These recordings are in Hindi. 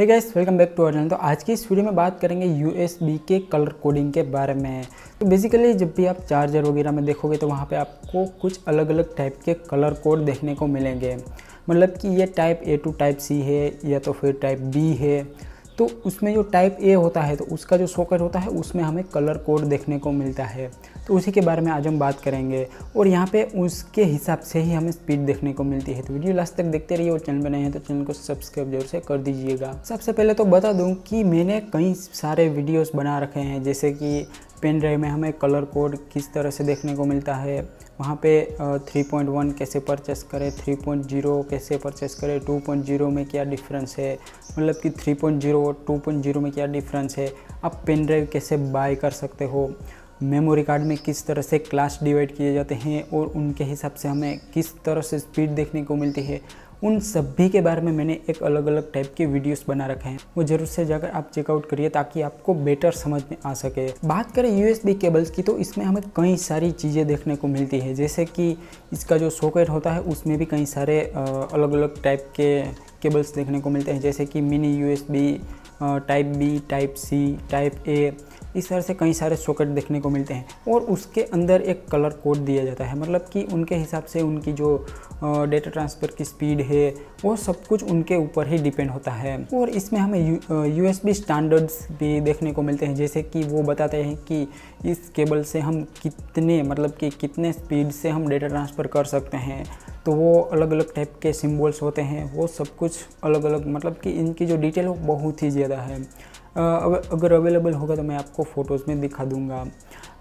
है guys welcome back to our तो आज की इस वीडियो में बात करेंगे यू के कलर कोडिंग के बारे में तो बेसिकली जब भी आप चार्जर वगैरह में देखोगे तो वहाँ पे आपको कुछ अलग अलग टाइप के कलर कोड देखने को मिलेंगे मतलब कि ये type A to type C है या तो फिर टाइप बी है तो उसमें जो टाइप ए होता है तो उसका जो सॉकेट होता है उसमें हमें कलर कोड देखने को मिलता है तो उसी के बारे में आज हम बात करेंगे और यहाँ पे उसके हिसाब से ही हमें स्पीड देखने को मिलती है तो वीडियो लास्ट तक देखते रहिए और चैनल बनाए हैं तो चैनल को सब्सक्राइब जरूर से कर दीजिएगा सबसे पहले तो बता दूँ कि मैंने कई सारे वीडियोज़ बना रखे हैं जैसे कि पेन ड्राइव में हमें कलर कोड किस तरह से देखने को मिलता है वहाँ पे 3.1 कैसे परचेस करें 3.0 कैसे परचेस करें 2.0 में क्या डिफरेंस है मतलब कि 3.0 और 2.0 में क्या डिफरेंस है आप पेन ड्राइव कैसे बाय कर सकते हो मेमोरी कार्ड में किस तरह से क्लास डिवाइड किए जाते हैं और उनके हिसाब से हमें किस तरह से स्पीड देखने को मिलती है उन सभी के बारे में मैंने एक अलग अलग टाइप के वीडियोस बना रखे हैं वो जरूर से जाकर आप चेकआउट करिए ताकि आपको बेटर समझ में आ सके बात करें यूएसबी केबल्स की तो इसमें हमें कई सारी चीज़ें देखने को मिलती है जैसे कि इसका जो सॉकेट होता है उसमें भी कई सारे अलग अलग टाइप के केबल्स देखने को मिलते हैं जैसे कि mini U type B type C type A इस तरह से कई सारे सॉकेट देखने को मिलते हैं और उसके अंदर एक कलर कोड दिया जाता है मतलब कि उनके हिसाब से उनकी जो डेटा ट्रांसफ़र की स्पीड है वो सब कुछ उनके ऊपर ही डिपेंड होता है और इसमें हमें यू एस स्टैंडर्ड्स भी देखने को मिलते हैं जैसे कि वो बताते हैं कि इस केबल से हम कितने मतलब कि कितने स्पीड से हम डेटा ट्रांसफ़र कर सकते हैं तो वो अलग अलग टाइप के सिम्बल्स होते हैं वो सब कुछ अलग अलग मतलब कि इनकी जो डिटेल हो बहुत ही ज़्यादा है अगर अवेलेबल होगा तो मैं आपको फ़ोटोज़ में दिखा दूँगा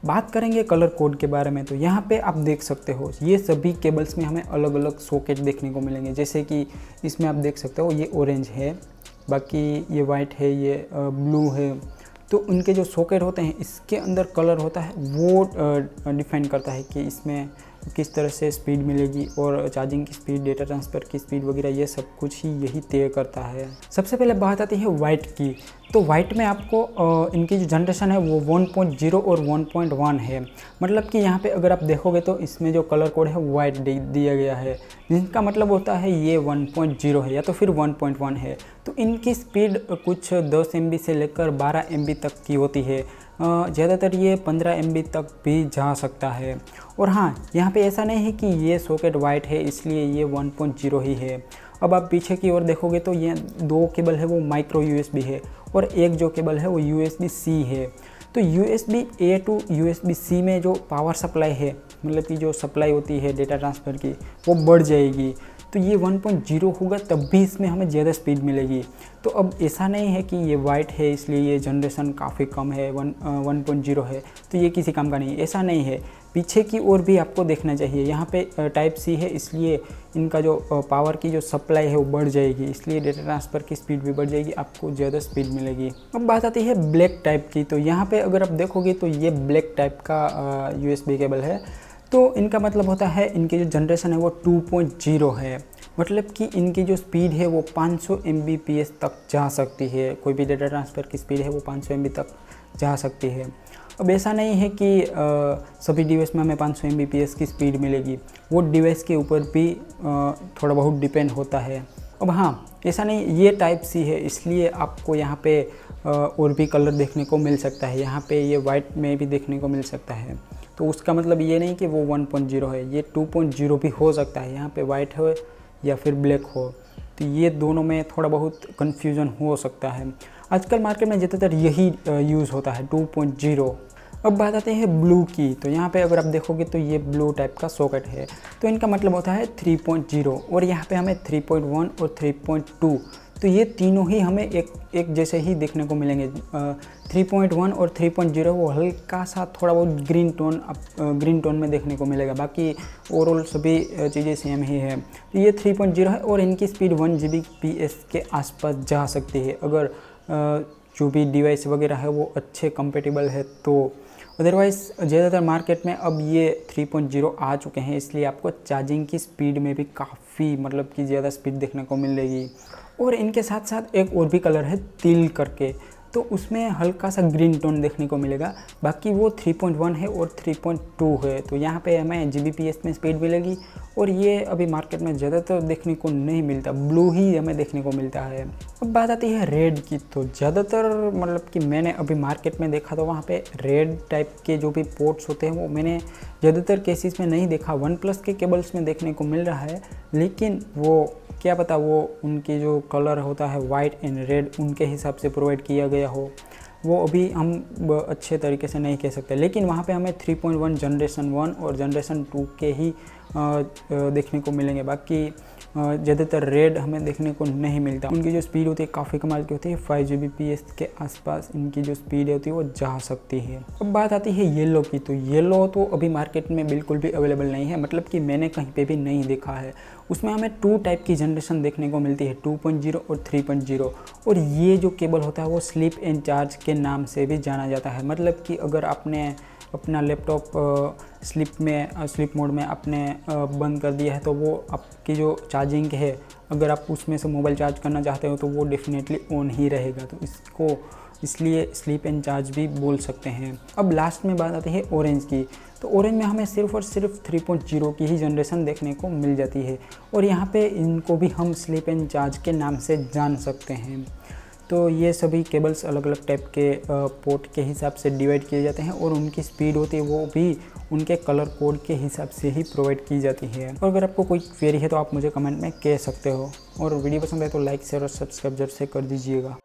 बात करेंगे कलर कोड के बारे में तो यहाँ पे आप देख सकते हो ये सभी केबल्स में हमें अलग अलग सॉकेट देखने को मिलेंगे जैसे कि इसमें आप देख सकते हो ये ऑरेंज है बाकी ये वाइट है ये ब्लू है तो उनके जो सॉकेट होते हैं इसके अंदर कलर होता है वो डिफाइन करता है कि इसमें किस तरह से स्पीड मिलेगी और चार्जिंग की स्पीड डेटा ट्रांसफ़र की स्पीड वगैरह ये सब कुछ ही यही तय करता है सबसे पहले बात आती है वाइट की तो वाइट में आपको इनकी जो जनरेशन है वो 1.0 और 1.1 है मतलब कि यहाँ पे अगर आप देखोगे तो इसमें जो कलर कोड है वाइट दिया गया है जिनका मतलब होता है ये 1.0 है या तो फिर 1.1 है तो इनकी स्पीड कुछ 10 एम से लेकर 12 एम तक की होती है ज़्यादातर ये 15 एम तक भी जा सकता है और हाँ यहाँ पे ऐसा नहीं है कि ये सॉकेट वाइट है इसलिए ये 1.0 ही है अब आप पीछे की ओर देखोगे तो ये दो केबल है वो माइक्रो यू है और एक जो केबल है वो यू सी है तो U S A to U C में जो पावर सप्लाई है मतलब की जो सप्लाई होती है डेटा ट्रांसफ़र की वो बढ़ जाएगी तो ये 1.0 होगा तब भी इसमें हमें ज़्यादा स्पीड मिलेगी तो अब ऐसा नहीं है कि ये वाइट है इसलिए ये जनरेशन काफ़ी कम है वन वन पॉइंट जीरो है तो ये किसी काम का नहीं ऐसा नहीं है पीछे की ओर भी आपको देखना चाहिए यहाँ पे टाइप सी है इसलिए इनका जो पावर की जो सप्लाई है वो बढ़ जाएगी इसलिए डेटा ट्रांसफ़र की स्पीड भी बढ़ जाएगी आपको ज़्यादा स्पीड मिलेगी अब बात आती है ब्लैक टाइप की तो यहाँ पे अगर आप देखोगे तो ये ब्लैक टाइप का यूएसबी केबल है तो इनका मतलब होता है इनकी जो जनरेशन है वो 2.0 है मतलब कि इनकी जो स्पीड है वो 500 सौ तक जा सकती है कोई भी डेटा ट्रांसफ़र की स्पीड है वो 500 सौ तक जा सकती है अब ऐसा नहीं है कि आ, सभी डिवाइस में हमें 500 सौ की स्पीड मिलेगी वो डिवाइस के ऊपर भी आ, थोड़ा बहुत डिपेंड होता है अब हाँ ऐसा नहीं ये टाइप सी है इसलिए आपको यहाँ पे आ, और भी कलर देखने को मिल सकता है यहाँ पे ये वाइट में भी देखने को मिल सकता है तो उसका मतलब ये नहीं कि वो 1.0 है ये 2.0 भी हो सकता है यहाँ पे वाइट हो या फिर ब्लैक हो तो ये दोनों में थोड़ा बहुत कन्फ्यूजन हो सकता है आजकल मार्केट में ज़्यादातर यही यूज़ होता है 2.0 अब बात आते हैं ब्लू की तो यहाँ पे अगर आप देखोगे तो ये ब्लू टाइप का सॉकेट है तो इनका मतलब होता है 3.0 और यहाँ पे हमें 3.1 और 3.2 तो ये तीनों ही हमें एक एक जैसे ही देखने को मिलेंगे थ्री पॉइंट वन और थ्री पॉइंट जीरो वो हल्का सा थोड़ा बहुत green tone up green tone में देखने को मिलेगा बाकी ओवरऑल सभी चीज़ें सेम ही है तो ये थ्री पॉइंट जीरो है और इनकी speed one G B P S के आसपास जा सकती है अगर जो भी डिवाइस वगैरह है वो अच्छे कंपेटेबल है तो अदरवाइज़ ज़्यादातर मार्केट में अब ये 3.0 आ चुके हैं इसलिए आपको चार्जिंग की स्पीड में भी काफ़ी काफ़ी मतलब कि ज़्यादा स्पीड देखने को मिलेगी और इनके साथ साथ एक और भी कलर है तिल करके तो उसमें हल्का सा ग्रीन टोन देखने को मिलेगा बाकी वो 3.1 है और 3.2 है तो यहाँ पे हमें जी में स्पीड मिलेगी और ये अभी मार्केट में ज़्यादातर देखने को नहीं मिलता ब्लू ही हमें देखने को मिलता है अब बात आती है रेड की तो ज़्यादातर मतलब कि मैंने अभी मार्केट में देखा तो वहाँ पे रेड टाइप के जो भी पोर्ट्स होते हैं वो मैंने ज़्यादातर केसेस में नहीं देखा वन प्लस के केबल्स में देखने को मिल रहा है लेकिन वो क्या पता वो उनके जो कलर होता है वाइट एंड रेड उनके हिसाब से प्रोवाइड किया गया हो वो अभी हम अच्छे तरीके से नहीं कह सकते लेकिन वहाँ पे हमें 3.1 जनरेशन वन और जनरेशन टू के ही देखने को मिलेंगे बाकी ज़्यादातर रेड हमें देखने को नहीं मिलता उनकी जो स्पीड होती है काफ़ी कमाल की होती है फाइव जी बी के आसपास इनकी जो स्पीड होती है वो जा सकती है अब बात आती है येलो की तो येलो तो अभी मार्केट में बिल्कुल भी अवेलेबल नहीं है मतलब कि मैंने कहीं पर भी नहीं देखा है उसमें हमें टू टाइप की जनरेशन देखने को मिलती है 2.0 और 3.0 और ये जो केबल होता है वो स्लिप एंड चार्ज के नाम से भी जाना जाता है मतलब कि अगर आपने अपना लैपटॉप स्लिप में स्लिप मोड में आपने बंद कर दिया है तो वो आपकी जो चार्जिंग है अगर आप उसमें से मोबाइल चार्ज करना चाहते हो तो वो डेफिनेटली ऑन ही रहेगा तो इसको इसलिए स्लीप एंड चार्ज भी बोल सकते हैं अब लास्ट में बात आती है ऑरेंज की तो ऑरेंज में हमें सिर्फ और सिर्फ 3.0 की ही जनरेशन देखने को मिल जाती है और यहाँ पे इनको भी हम स्लीप एंड चार्ज के नाम से जान सकते हैं तो ये सभी केबल्स अलग अलग टाइप के पोर्ट के हिसाब से डिवाइड किए जाते हैं और उनकी स्पीड होती है वो भी उनके कलर कोड के हिसाब से ही प्रोवाइड की जाती है और अगर आपको कोई क्वेरी है तो आप मुझे कमेंट में कह सकते हो और वीडियो पसंद आए तो लाइक शेयर और सब्सक्राइब जरूर से कर दीजिएगा